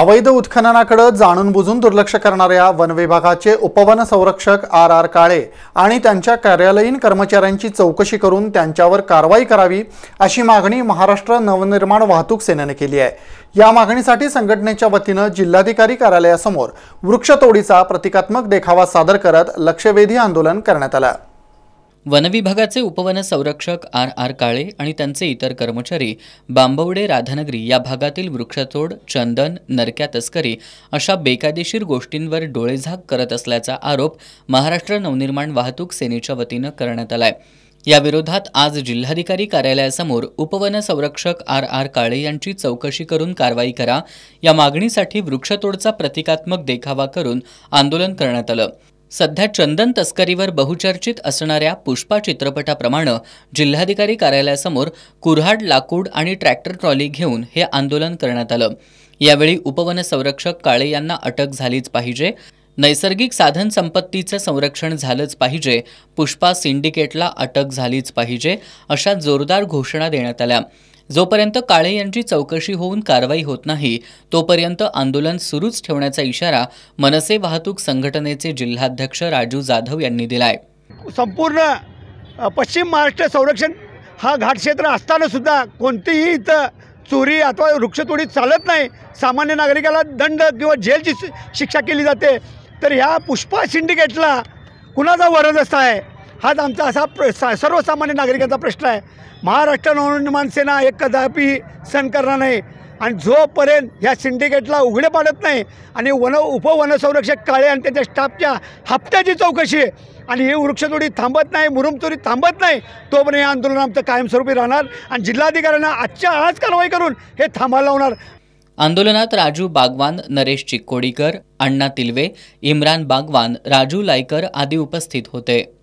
अवैध उत्खननाकडे जाणून बुजून दुर्लक्ष करणाऱ्या वन विभागाचे उपवन संरक्षक आर आर काळे आणि त्यांच्या कार्यालयीन कर्मचाऱ्यांची चौकशी करून त्यांच्यावर कारवाई करावी अशी मागणी महाराष्ट्र नवनिर्माण वाहतूक सेनेने केली आहे या मागणीसाठी संघटनेच्या वतीनं जिल्हाधिकारी कार्यालयासमोर वृक्षतोडीचा प्रतिकात्मक देखावा सादर करत लक्षवेधी आंदोलन करण्यात आलं वनविभागाचे उपवन संरक्षक आर आर काळे आणि त्यांचे इतर कर्मचारी बांबवडे राधानगरी या भागातील वृक्षतोड चंदन नरक्या तस्करी अशा बेकायदेशीर गोष्टींवर डोळेझाक करत असल्याचा आरोप महाराष्ट्र नवनिर्माण वाहतूक सेनेच्या वतीनं करण्यात आला आहे याविरोधात आज जिल्हाधिकारी कार्यालयासमोर उपवन संरक्षक आर आर काळे यांची चौकशी करून कारवाई करा या मागणीसाठी वृक्षतोडचा प्रतिकात्मक देखावा करून आंदोलन करण्यात आलं सध्या चंदन तस्करीवर बहुचर्चित असणाऱ्या पुष्पा चित्रपटाप्रमाणे जिल्हाधिकारी कार्यालयासमोर कुऱ्हाड लाकूड आणि ट्रॅक्टर ट्रॉली घेऊन हे आंदोलन करण्यात आलं यावेळी उपवन संरक्षक काळे यांना अटक झालीच पाहिजे नैसर्गिक साधन संपत्तीचं संरक्षण झालंच पाहिजे पुष्पा सिंडिकेटला अटक झालीच पाहिजे अशा जोरदार घोषणा देण्यात आल्या जोपर्यंत काळे यांची चौकशी होऊन कारवाई होत नाही तोपर्यंत आंदोलन सुरूच ठेवण्याचा इशारा मनसे वाहतूक संघटनेचे जिल्हाध्यक्ष राजू जाधव यांनी दिलाय संपूर्ण पश्चिम महाराष्ट्र संरक्षण हा घाटक्षेत्र असताना सुद्धा कोणतीही इथं चोरी अथवा वृक्षतोडी चालत नाही सामान्य नागरिकाला दंड किंवा जेलची शिक्षा केली जाते तर ह्या पुष्पा सिंडिकेटला कुणाचा वरदस्त आहे हाच आमचा असा प्र सर्वसामान्य नागरिकांचा प्रश्न आहे महाराष्ट्र नवनिर्माण सेना एक कदापि सण करणार नाही आणि जोपर्यंत ह्या सिंडिकेटला उघडे पाडत नाही आणि वन उपवनसंरक्षक काळे आणि त्याच्या स्टाफच्या हप्त्याची चौकशी आहे आणि ही वृक्षतोडी थांबत नाही मुरुमतोडी थांबत नाही तोपर्यंत हे आंदोलन आमचं कायमस्वरूपी राहणार आणि जिल्हाधिकाऱ्यांना आजच्या आज कारवाई करून हे थांबायला लावणार आंदोलनात राजू बागवान नरेश चिक्कोडीकर अण्णा तिलवे इम्रान बागवान राजू लायकर आदी उपस्थित होते